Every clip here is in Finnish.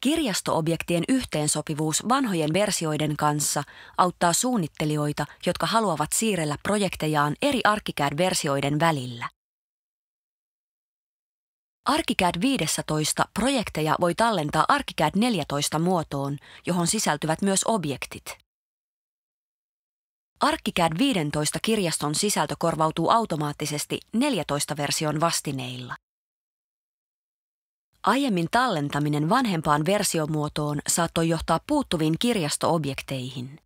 Kirjastoobjektien yhteensopivuus vanhojen versioiden kanssa auttaa suunnittelijoita, jotka haluavat siirrellä projektejaan eri ArchiCAD-versioiden välillä. ArchiCAD 15 projekteja voi tallentaa ArchiCAD 14 muotoon, johon sisältyvät myös objektit. ArchiCAD 15 kirjaston sisältö korvautuu automaattisesti 14 version vastineilla. Aiemmin tallentaminen vanhempaan versiomuotoon saattoi johtaa puuttuviin kirjastoobjekteihin.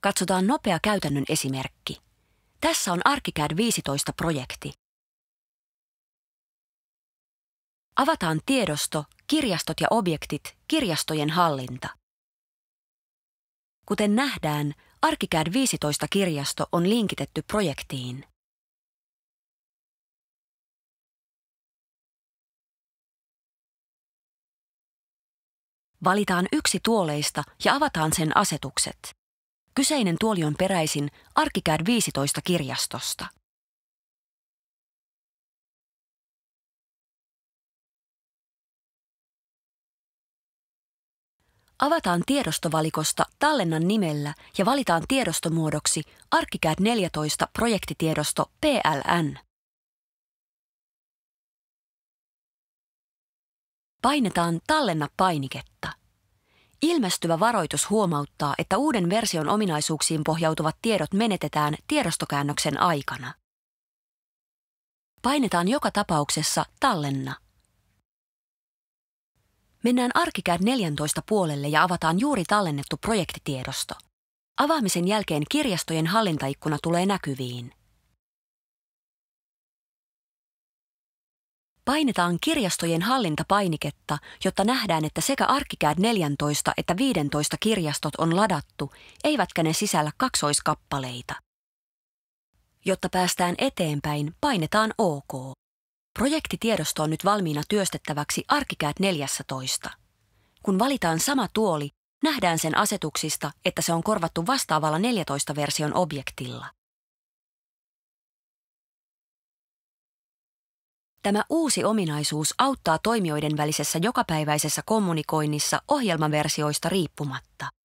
Katsotaan nopea käytännön esimerkki. Tässä on ArchiCAD 15 projekti. Avataan tiedosto, kirjastot ja objektit, kirjastojen hallinta. Kuten nähdään, ArchiCAD 15 kirjasto on linkitetty projektiin. Valitaan yksi tuoleista ja avataan sen asetukset. Kyseinen tuoli on peräisin Arkikäd 15 kirjastosta. Avataan tiedostovalikosta tallennan nimellä ja valitaan tiedostomuodoksi ArchiCAD 14 projektitiedosto PLN. Painetaan tallenna-painiketta. Ilmestyvä varoitus huomauttaa, että uuden version ominaisuuksiin pohjautuvat tiedot menetetään tiedostokäännöksen aikana. Painetaan joka tapauksessa tallenna. Mennään ArchiCAD 14 puolelle ja avataan juuri tallennettu projektitiedosto. Avaamisen jälkeen kirjastojen hallintaikkuna tulee näkyviin. Painetaan kirjastojen hallintapainiketta, jotta nähdään, että sekä arkikäät 14 että 15 kirjastot on ladattu, eivätkä ne sisällä kaksoiskappaleita. Jotta päästään eteenpäin, painetaan OK. Projektitiedosto on nyt valmiina työstettäväksi Arkikääd 14. Kun valitaan sama tuoli, nähdään sen asetuksista, että se on korvattu vastaavalla 14-version objektilla. Tämä uusi ominaisuus auttaa toimijoiden välisessä jokapäiväisessä kommunikoinnissa ohjelmaversioista riippumatta.